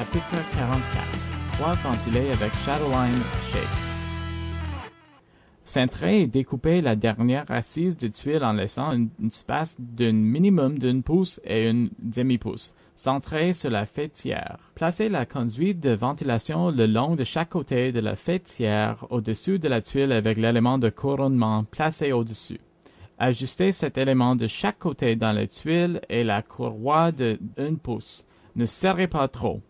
chapitre 44 Trois ventilés avec Shadowline Shake. Cintrer et découper la dernière assise de tuile en laissant un espace d'un minimum d'une pouce et une demi-pouce. Centrer sur la fêtière. Placer la conduite de ventilation le long de chaque côté de la fêtière au-dessus de la tuile avec l'élément de couronnement placé au-dessus. Ajustez cet élément de chaque côté dans la tuile et la courroie de pouce. Ne serrez pas trop.